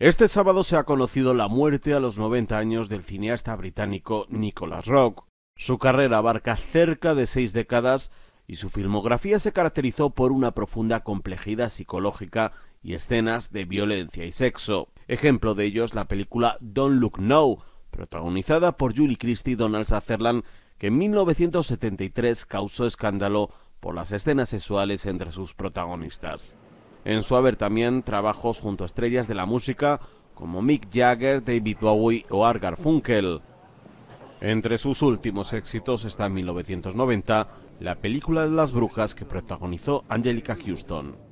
Este sábado se ha conocido la muerte a los 90 años del cineasta británico Nicholas Rock. Su carrera abarca cerca de seis décadas y su filmografía se caracterizó por una profunda complejidad psicológica y escenas de violencia y sexo. Ejemplo de ello es la película Don't Look Now, protagonizada por Julie Christie y Donald Sutherland, que en 1973 causó escándalo por las escenas sexuales entre sus protagonistas en su haber también trabajos junto a estrellas de la música como Mick Jagger, David Bowie o Argar Funkel. Entre sus últimos éxitos está en 1990 la película de las brujas que protagonizó Angelica Houston.